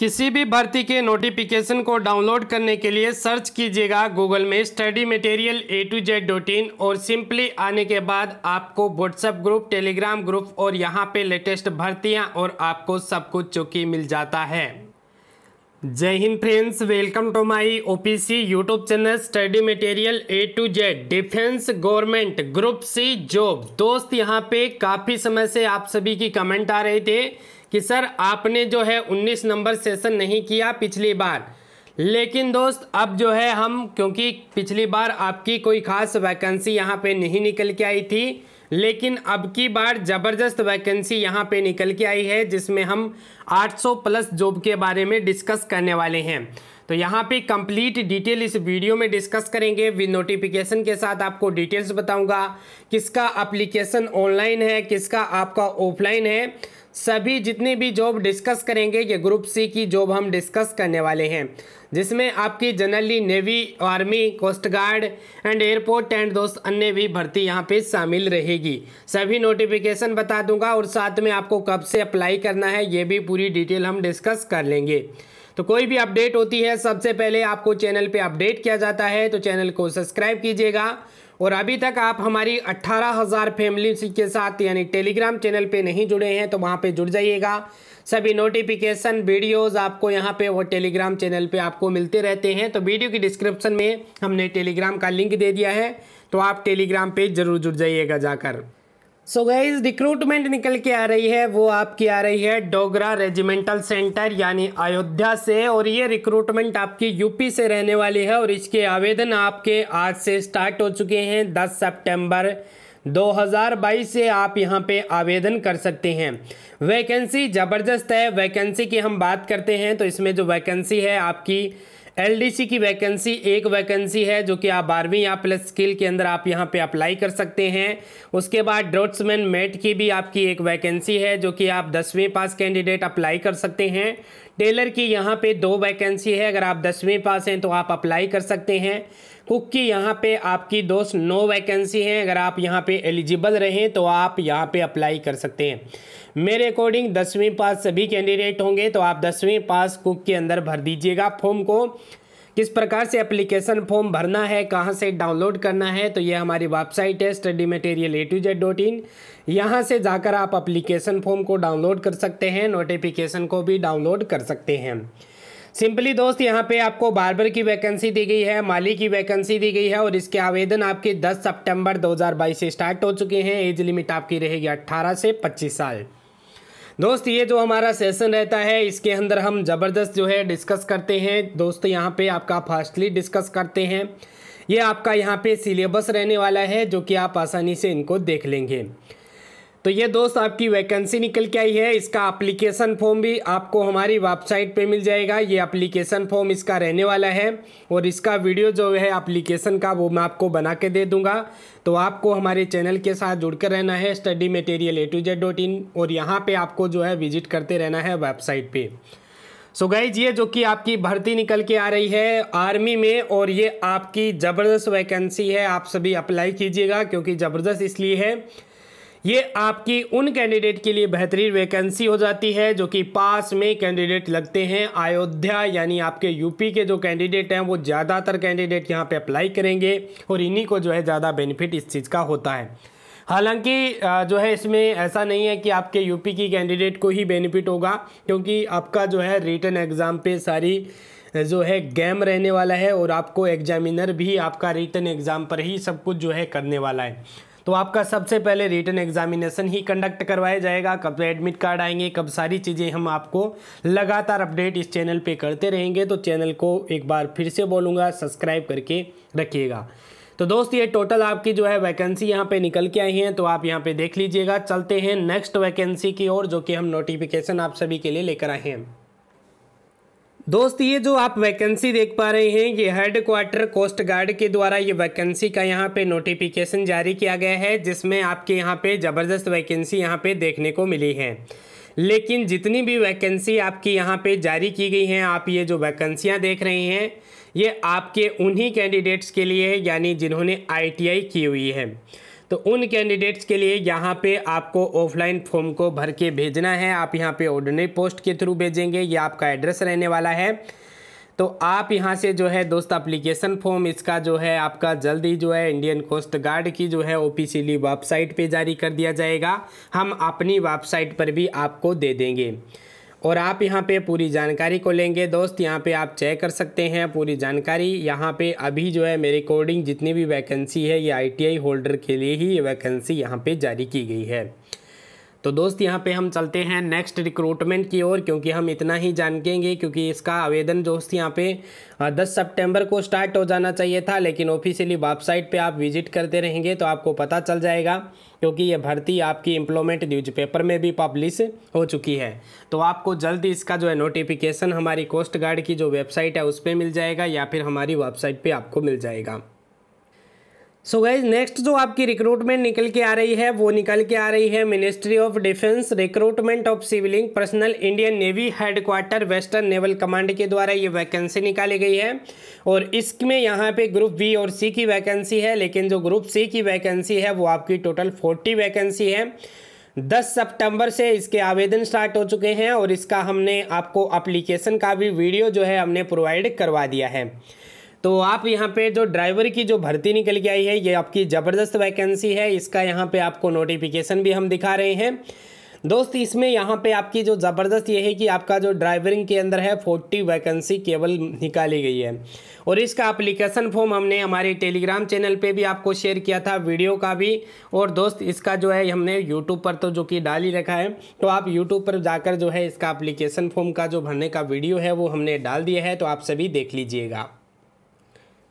किसी भी भर्ती के नोटिफिकेशन को डाउनलोड करने के लिए सर्च कीजिएगा गूगल में study material A to Z dot in और सिंपली आने के बाद आपको व्हाट्सएप ग्रुप टेलीग्राम ग्रुप और यहाँ पे लेटेस्ट भर्तियाँ और आपको सब कुछ चौकी मिल जाता है Jai Hind friends welcome to my OPC YouTube channel study material A to Z defence government group C job दोस्त यहाँ पे काफ़ी समय से आप सभी की कमेंट आ रहे थे कि सर आपने जो है 19 नंबर सेशन नहीं किया पिछली बार लेकिन दोस्त अब जो है हम क्योंकि पिछली बार आपकी कोई ख़ास वैकेंसी यहाँ पे नहीं निकल के आई थी लेकिन अब की बार ज़बरदस्त वैकेंसी यहाँ पे निकल के आई है जिसमें हम 800 प्लस जॉब के बारे में डिस्कस करने वाले हैं तो यहाँ पे कंप्लीट डिटेल इस वीडियो में डिस्कस करेंगे विद नोटिफिकेशन के साथ आपको डिटेल्स बताऊंगा किसका एप्लीकेशन ऑनलाइन है किसका आपका ऑफलाइन है सभी जितनी भी जॉब डिस्कस करेंगे ये ग्रुप सी की जॉब हम डिस्कस करने वाले हैं जिसमें आपकी generally navy army coast guard and airport and दोस्त अन्य भी भर्ती यहाँ पे शामिल रहेगी सभी नोटिफिकेशन बता दूंगा और साथ में आपको कब से अप्लाई करना है ये भी पूरी डिटेल हम डिस्कस कर लेंगे तो कोई भी अपडेट होती है सबसे पहले आपको चैनल पे अपडेट किया जाता है तो चैनल को सब्सक्राइब कीजिएगा और अभी तक आप हमारी 18,000 फैमिली के साथ यानी टेलीग्राम चैनल पे नहीं जुड़े हैं तो वहाँ पे जुड़ जाइएगा सभी नोटिफिकेशन वीडियोस आपको यहाँ पे वो टेलीग्राम चैनल पे आपको मिलते रहते हैं तो वीडियो की डिस्क्रिप्शन में हमने टेलीग्राम का लिंक दे दिया है तो आप टेलीग्राम पे ज़रूर जुड़ जाइएगा जाकर सो गाइज रिक्रूटमेंट निकल के आ रही है वो आपकी आ रही है डोगरा रेजिमेंटल सेंटर यानी अयोध्या से और ये रिक्रूटमेंट आपकी यूपी से रहने वाली है और इसके आवेदन आपके आज से स्टार्ट हो चुके हैं 10 सितंबर 2022 से आप यहाँ पे आवेदन कर सकते हैं वैकेंसी ज़बरदस्त है वैकेंसी की हम बात करते हैं तो इसमें जो वैकेंसी है आपकी एलडीसी की वैकेंसी एक वैकेंसी है जो कि आप बारहवीं या प्लस स्किल के अंदर आप यहाँ पे अप्लाई कर सकते हैं उसके बाद ड्रोट्समैन मेट की भी आपकी एक वैकेंसी है जो कि आप दसवीं पास कैंडिडेट अप्लाई कर सकते हैं टेलर की यहाँ पे दो वैकेंसी है अगर आप दसवीं पास हैं तो आप अप्लाई कर सकते हैं कुक की यहाँ पर आपकी दोस्त नौ वैकेंसी हैं अगर आप यहाँ पर एलिजिबल रहें तो आप यहाँ पर अप्लाई कर सकते हैं मेरे अकॉर्डिंग दसवीं पास सभी कैंडिडेट होंगे तो आप दसवीं पास कुक के अंदर भर दीजिएगा फॉर्म को किस प्रकार से एप्लीकेशन फॉर्म भरना है कहाँ से डाउनलोड करना है तो ये हमारी वेबसाइट है study material A to Z dot in यहाँ से जाकर आप एप्लीकेशन फॉर्म को डाउनलोड कर सकते हैं नोटिफिकेशन को भी डाउनलोड कर सकते हैं सिंपली दोस्त यहाँ पे आपको बारबर की वैकेंसी दी गई है माली की वैकेंसी दी गई है और इसके आवेदन आपके 10 सितंबर 2022 से स्टार्ट हो चुके हैं एज लिमिट आपकी रहेगी 18 से 25 साल दोस्त ये जो हमारा सेशन रहता है इसके अंदर हम ज़बरदस्त जो है डिस्कस करते हैं दोस्त यहाँ पे आपका फास्टली डिस्कस करते हैं ये आपका यहाँ पे सिलेबस रहने वाला है जो कि आप आसानी से इनको देख लेंगे तो ये दोस्त आपकी वैकेंसी निकल के आई है इसका एप्लीकेशन फॉर्म भी आपको हमारी वेबसाइट पे मिल जाएगा ये एप्लीकेशन फॉर्म इसका रहने वाला है और इसका वीडियो जो है एप्लीकेशन का वो मैं आपको बना के दे दूंगा तो आपको हमारे चैनल के साथ जुड़कर रहना है study material A to Z dot in और यहाँ पर आपको जो है विजिट करते रहना है वेबसाइट पर सो so गाइज ये जो कि आपकी भर्ती निकल के आ रही है आर्मी में और ये आपकी ज़बरदस्त वैकेंसी है आप सभी अप्लाई कीजिएगा क्योंकि ज़बरदस्त इसलिए है ये आपकी उन कैंडिडेट के लिए बेहतरीन वैकेंसी हो जाती है जो कि पास में कैंडिडेट लगते हैं अयोध्या यानी आपके यूपी के जो कैंडिडेट हैं वो ज़्यादातर कैंडिडेट यहाँ पे अप्लाई करेंगे और इन्हीं को जो है ज़्यादा बेनिफिट इस चीज़ का होता है हालांकि जो है इसमें ऐसा नहीं है कि आपके यूपी की कैंडिडेट को ही बेनिफिट होगा क्योंकि आपका जो है रिटर्न एग्ज़ाम पर सारी जो है गेम रहने वाला है और आपको एग्जामिनर भी आपका रिटर्न एग्ज़ाम पर ही सब कुछ जो है करने वाला है तो आपका सबसे पहले रिटर्न एग्जामिनेशन ही कंडक्ट करवाया जाएगा कब एडमिट कार्ड आएंगे कब सारी चीज़ें हम आपको लगातार अपडेट इस चैनल पे करते रहेंगे तो चैनल को एक बार फिर से बोलूँगा सब्सक्राइब करके रखिएगा तो दोस्त ये टोटल आपकी जो है वैकेंसी यहाँ पे निकल के आई हैं तो आप यहाँ पे देख लीजिएगा चलते हैं नेक्स्ट वैकेंसी की ओर जो कि हम नोटिफिकेशन आप सभी के लिए लेकर आए हैं दोस्त ये जो आप वैकेंसी देख पा रहे हैं ये हेड क्वार्टर कोस्ट गार्ड के द्वारा ये वैकेंसी का यहाँ पे नोटिफिकेशन जारी किया गया है जिसमें आपके यहाँ पे ज़बरदस्त वैकेंसी यहाँ पे देखने को मिली है लेकिन जितनी भी वैकेंसी आपकी यहाँ पे जारी की गई हैं आप ये जो वैकेंसियाँ देख रहे हैं ये आपके उन्हीं कैंडिडेट्स के लिए है यानी जिन्होंने आई की हुई है तो उन कैंडिडेट्स के लिए यहाँ पे आपको ऑफलाइन फॉर्म को भर के भेजना है आप यहाँ पे ऑर्डनरी पोस्ट के थ्रू भेजेंगे ये आपका एड्रेस रहने वाला है तो आप यहाँ से जो है दोस्त अप्लीकेशन फॉर्म इसका जो है आपका जल्द ही जो है इंडियन कोस्ट गार्ड की जो है ऑफिशियली वेबसाइट पे जारी कर दिया जाएगा हम अपनी वेबसाइट पर भी आपको दे देंगे और आप यहाँ पे पूरी जानकारी को लेंगे दोस्त यहाँ पे आप चेक कर सकते हैं पूरी जानकारी यहाँ पे अभी जो है मेरे अकॉर्डिंग जितनी भी वैकेंसी है ये आईटीआई होल्डर के लिए ही ये वैकेंसी यहाँ पे जारी की गई है तो दोस्त यहाँ पे हम चलते हैं नेक्स्ट रिक्रूटमेंट की ओर क्योंकि हम इतना ही जानकेंगे क्योंकि इसका आवेदन दोस्त यहाँ पे 10 सितंबर को स्टार्ट हो जाना चाहिए था लेकिन ऑफिशियली वेबसाइट पे आप विजिट करते रहेंगे तो आपको पता चल जाएगा क्योंकि ये भर्ती आपकी न्यूज न्यूज़पेपर में भी पब्लिश हो चुकी है तो आपको जल्द इसका जो है नोटिफिकेशन हमारी कोस्ट गार्ड की जो वेबसाइट है उस पर मिल जाएगा या फिर हमारी वेबसाइट पर आपको मिल जाएगा सो गाइज नेक्स्ट जो आपकी रिक्रूटमेंट निकल के आ रही है वो निकल के आ रही है ministry of defence recruitment of civilian personnel Indian navy headquarter western naval command के द्वारा ये वैकेंसी निकाली गई है और इसमें यहाँ पे ग्रुप बी और सी की वैकेंसी है लेकिन जो ग्रुप सी की वैकेंसी है वो आपकी टोटल फोर्टी वैकेंसी है दस सितंबर से इसके आवेदन स्टार्ट हो चुके हैं और इसका हमने आपको अप्लीकेशन का भी वीडियो जो है हमने प्रोवाइड करवा दिया है तो आप यहाँ पे जो ड्राइवर की जो भर्ती निकल के आई है ये आपकी ज़बरदस्त वैकेंसी है इसका यहाँ पे आपको नोटिफिकेशन भी हम दिखा रहे हैं दोस्त इसमें यहाँ पे आपकी जो ज़बरदस्त ये है कि आपका जो ड्राइवरिंग के अंदर है फोर्टी वैकेंसी केवल निकाली गई है और इसका एप्लीकेशन फॉर्म हमने हमारे टेलीग्राम चैनल पे भी आपको शेयर किया था वीडियो का भी और दोस्त इसका जो है हमने यूट्यूब पर तो जो कि डाल ही रखा है तो आप यूट्यूब पर जाकर जो है इसका अप्लीकेशन फॉर्म का जो भरने का वीडियो है वो हमने डाल दिया है तो आप सभी देख लीजिएगा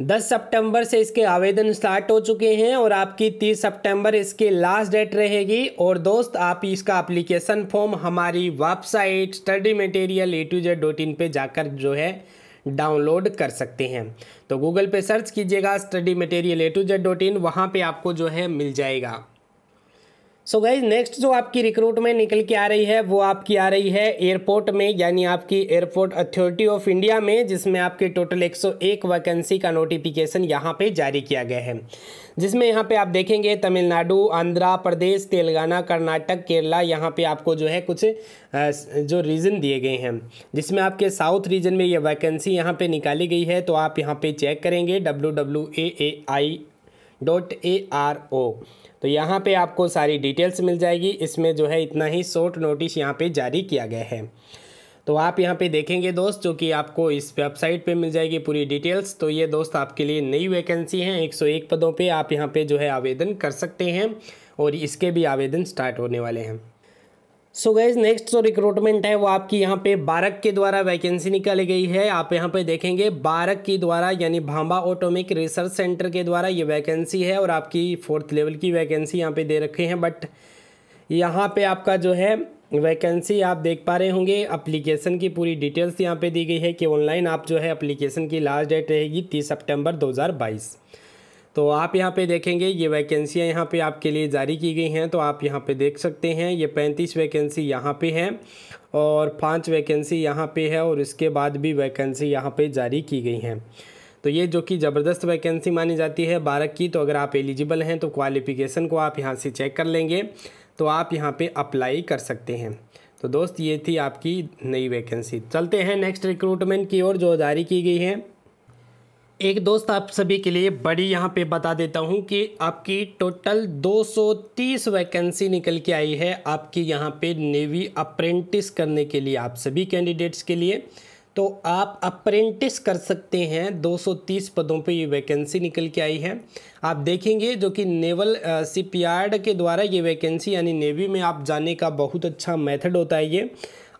10 सितंबर से इसके आवेदन स्टार्ट हो चुके हैं और आपकी 30 सितंबर इसकी लास्ट डेट रहेगी और दोस्त आप इसका एप्लीकेशन फॉर्म हमारी website study material A to Z dot in पर जाकर जो है डाउनलोड कर सकते हैं तो गूगल पे सर्च कीजिएगा study material A to Z dot in वहाँ पर आपको जो है मिल जाएगा सो गाइज नेक्स्ट जो आपकी रिक्रूटमेंट निकल के आ रही है वो आपकी आ रही है एयरपोर्ट में यानी आपकी एयरपोर्ट अथॉरिटी ऑफ इंडिया में जिसमें आपके टोटल 101 वैकेंसी का नोटिफिकेशन यहाँ पे जारी किया गया है जिसमें यहाँ पे आप देखेंगे तमिलनाडु आंध्रा प्रदेश तेलंगाना कर्नाटक केरला यहाँ पर आपको जो है कुछ जो रीजन दिए गए हैं जिसमें आपके साउथ रीजन में ये वैकेंसी यहाँ पर निकाली गई है तो आप यहाँ पर चेक करेंगे W W A I dot A R O तो यहाँ पे आपको सारी डिटेल्स मिल जाएगी इसमें जो है इतना ही शॉर्ट नोटिस यहाँ पे जारी किया गया है तो आप यहाँ पे देखेंगे दोस्त जो कि आपको इस वेबसाइट पे मिल जाएगी पूरी डिटेल्स तो ये दोस्त आपके लिए नई वैकेंसी है 101 पदों पे आप यहाँ पे जो है आवेदन कर सकते हैं और इसके भी आवेदन स्टार्ट होने वाले हैं सो गैज नेक्स्ट जो रिक्रूटमेंट है वो आपकी यहाँ पे बारक के द्वारा वैकेंसी निकाली गई है आप यहाँ पे देखेंगे बारक के द्वारा यानी भांबा ऑटोमिक रिसर्च सेंटर के द्वारा ये वैकेंसी है और आपकी फोर्थ लेवल की वैकेंसी यहाँ पे दे रखे हैं बट यहाँ पे आपका जो है वैकेंसी आप देख पा रहे होंगे अप्लीकेशन की पूरी डिटेल्स यहाँ पर दी गई है कि ऑनलाइन आप जो है अप्लीकेशन की लास्ट डेट रहेगी तीस सेप्टेम्बर दो तो आप यहाँ पे देखेंगे ये वैकेंसियाँ यहाँ पे आपके लिए जारी की गई हैं तो आप यहाँ पे देख सकते हैं ये पैंतीस वैकेंसी यहाँ पे है और पांच वैकेंसी यहाँ पे है और इसके बाद भी वैकेंसी यहाँ पे जारी की गई हैं तो ये जो कि ज़बरदस्त वैकेंसी मानी जाती है बारह की तो अगर आप एलिजिबल हैं तो क्वालिफिकेशन को आप यहाँ से चेक कर लेंगे तो आप यहाँ पर अप्लाई कर सकते हैं तो दोस्त ये थी आपकी नई वैकेंसी चलते हैं नेक्स्ट रिक्रूटमेंट की ओर जो जारी की गई है एक दोस्त आप सभी के लिए बड़ी यहाँ पे बता देता हूँ कि आपकी टोटल 230 वैकेंसी निकल के आई है आपकी यहाँ पे नेवी अप्रेंटिस करने के लिए आप सभी कैंडिडेट्स के लिए तो आप अप्रेंटिस कर सकते हैं 230 पदों पे ये वैकेंसी निकल के आई है आप देखेंगे जो कि नेवल शिपयार्ड के द्वारा ये वैकेंसी यानी नेवी में आप जाने का बहुत अच्छा मेथड होता है ये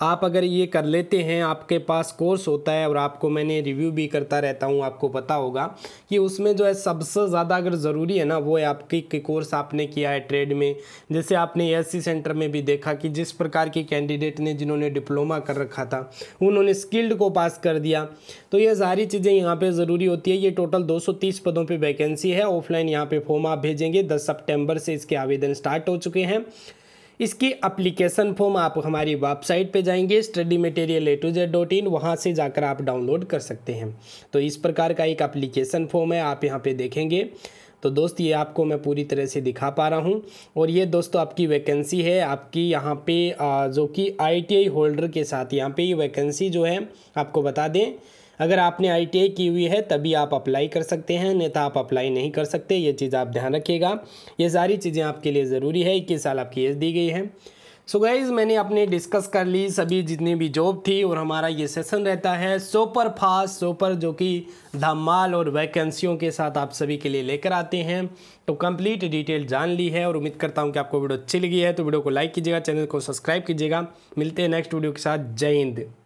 आप अगर ये कर लेते हैं आपके पास कोर्स होता है और आपको मैंने रिव्यू भी करता रहता हूँ आपको पता होगा कि उसमें जो है सबसे ज़्यादा अगर ज़रूरी है ना वो है आपकी कोर्स आपने किया है ट्रेड में जैसे आपने एस सेंटर में भी देखा कि जिस प्रकार के कैंडिडेट ने जिन्होंने डिप्लोमा कर रखा था उन्होंने स्किल्ड को पास कर दिया तो ये सारी चीज़ें यहाँ पर ज़रूरी होती है ये टोटल दो पदों पर वैकेंसी है ऑफलाइन यहाँ पर फॉर्म आप भेजेंगे दस सेप्टेम्बर से इसके आवेदन स्टार्ट हो चुके हैं इसकी अप्लीकेशन फॉर्म आप हमारी वेबसाइट पे जाएंगे study material A to Z dot in वहाँ से जाकर आप डाउनलोड कर सकते हैं तो इस प्रकार का एक अप्लीकेशन फॉर्म है आप यहाँ पे देखेंगे तो दोस्त ये आपको मैं पूरी तरह से दिखा पा रहा हूँ और ये दोस्तों आपकी वैकेंसी है आपकी यहाँ पे जो कि आई होल्डर के साथ यहाँ पर ये वैकेंसी जो है आपको बता दें अगर आपने आई की हुई है तभी आप अप्लाई कर सकते हैं तो आप अप्लाई नहीं कर सकते ये चीज़ आप ध्यान रखिएगा ये सारी चीज़ें आपके लिए ज़रूरी है इक्कीस साल आपकी एज दी गई है सो so गाइज मैंने अपने डिस्कस कर ली सभी जितनी भी जॉब थी और हमारा ये सेशन रहता है सुपर फास्ट सुपर जो कि धमाल और वैकेंसियों के साथ आप सभी के लिए लेकर आते हैं तो कंप्लीट डिटेल जान ली है और उम्मीद करता हूँ कि आपको वीडियो अच्छी लगी है तो वीडियो को लाइक कीजिएगा चैनल को सब्सक्राइब कीजिएगा मिलते हैं नेक्स्ट वीडियो के साथ जय हिंद